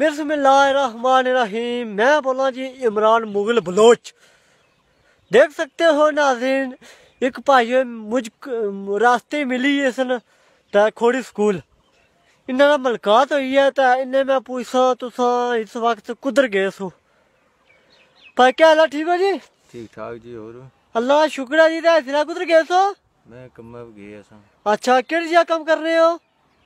بسم اللہ الرحمن الرحیم میں بولا جی عمران مغل بلوچ دیکھ سکتے ہو ناظرین ایک بھائی مجھ راستے ملی ہے سن کھوڑی سکول انہوں نے ملاقات ہوئی ہے تو انہیں میں پوچھا تسا اس وقت کدھر گئے سو بھائی کیا حال ٹھیک ہو جی ٹھیک ٹھاک جی اور اللہ شکر ہے جی تو اس طرح کدھر گئے سو میں کم گیا سا اچھا کہڑی جہاں کم کر رہے ہو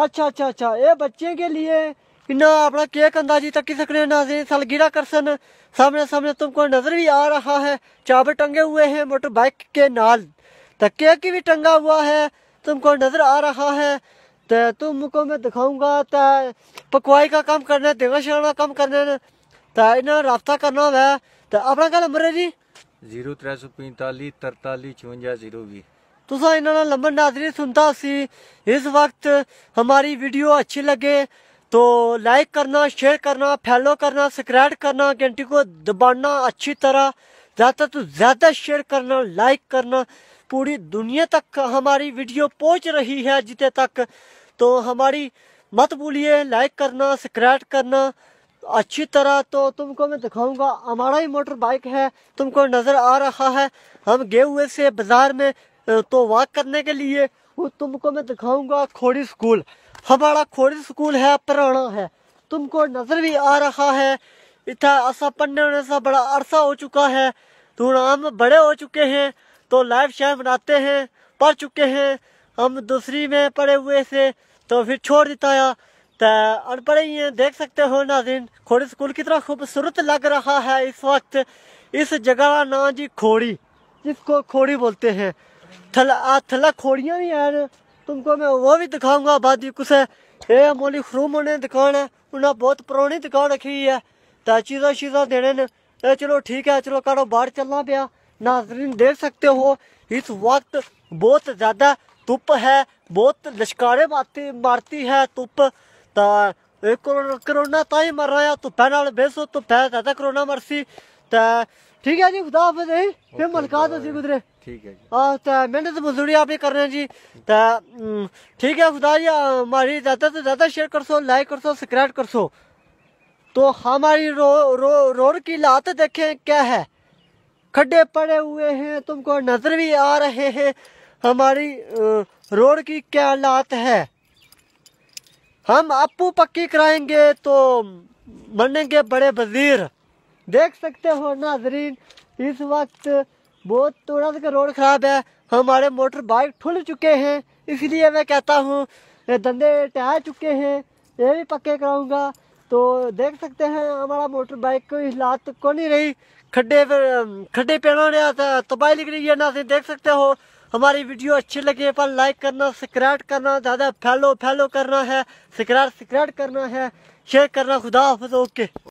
اچھا اچھا اچھا یہ بچے کے لیے اپنا کیک اندازی تکی سکنے ناظرین سلگیرہ کرسن سامنے سامنے تم کو نظر بھی آ رہا ہے چابر ٹنگے ہوئے ہیں موٹر بائک کے نال تکیہ کی بھی ٹنگا ہوا ہے تم کو نظر آ رہا ہے تم کو میں دکھاؤں گا پکوائی کا کام کرنا ہے شرانہ کا کام کرنے دیں تا انہیں رابطہ کرنا ہوا تو اپنا کیا نمبر ہے جی زیرو 43 54 پینتالیس چونجا زیرو بھی تو انہوں نے لمبن ناظرین سنتا سی اس وقت ہماری ویڈیو اچھی لگے تو لائک کرنا شیئر کرنا پھیلو کرنا سکریٹ کرنا گھنٹی کو دباننا اچھی طرح زیادہ تو زیادہ شیئر کرنا لائک کرنا پوری دنیا تک ہماری ویڈیو پہنچ رہی ہے جتنے تک تو ہماری مت بولیے لائک کرنا سکریٹ کرنا اچھی طرح تو تم کو میں دکھاؤں گا ہمارا ہی موٹر بائک ہے تم کو نظر آ رہا ہے ہم گئے ہوئے سے بازار میں تو واک کرنے کے لیے تم کو میں دکھاؤں گا کھوڑی سکول ہمارا کھوڑی سکول ہے پرانا ہے تم کو نظر بھی آ رہا ہے اتنا ایسا پڑھنے ہونے سے بڑا عرصہ ہو چکا ہے تو ہم بڑے ہو چکے ہیں تو لائف شائف بناتے ہیں پڑھ چکے ہیں ہم دوسری میں پڑھے ہوئے سے تو پھر چھوڑ دیتا ہے تو ان پڑھے ہی ہیں دیکھ سکتے ہو ناظرین کھوڑی سکول کی طرح خوبصورت لگ رہا ہے اس وقت اس جگہ کا نام جی کھوڑی جس کو کھوڑی بولتے ہیں تھلا تھلا کھوڑیاں بھی ہیں تم کو میں وہ بھی دکھاؤں گا کسے اے مولی خروم یہ دکان ہے انہیں بہت پرانی دکان رکھی ہے چیزاں چیزاں دینے نے اے چلو ٹھیک ہے چلو کلو باہر چلنا ناظرین دیکھ سکتے ہو اس وقت بہت زیادہ دھپ ہے بہت لشکارے مارتی مارتی ہے دھپ تا کرونا تا ہی مر رہا ہے تو تو پہ نال پہ زیادہ کرونا مرسی ٹھیک ہے جی خدا حافظ جی پھر ملکات اسی گزرے ٹھیک ہے جی۔ میں نے تو مزوری آپ ہی کر رہے ہیں جی ٹھیک ہے خدا جی ہماری زیادہ سے زیادہ شیئر کر سو لائک کر سو سبسکرائب کر سو تو ہماری روڈ کی لات دیکھیں کیا ہے کھڈے پڑے ہوئے ہیں تم کو نظر بھی آ رہے ہیں ہماری روڈ کی کیا لات ہے ہم اپو پکی کرائیں گے تو بنیں گے بڑے وزیر دیکھ سکتے ہو ناظرین اس وقت بہت تھوڑا سا روڈ خراب ہے ہمارے موٹر بائک ٹھل چکے ہیں اس لیے میں کہتا ہوں دندے ٹہر چکے ہیں یہ بھی پکے کراؤں گا تو دیکھ سکتے ہیں ہمارا موٹر بائک کو لات کو نہیں رہی کھڈے پر کھڈے پہنوں تباہی لکھ رہی ہے ناظرین دیکھ سکتے ہو ہماری ویڈیو اچھی لگی پر لائک کرنا سکریٹ کرنا زیادہ پھیلو پھیلو کرنا ہے سکریٹ سکریٹ کرنا ہے شیئر کرنا خدا حفظ اوکے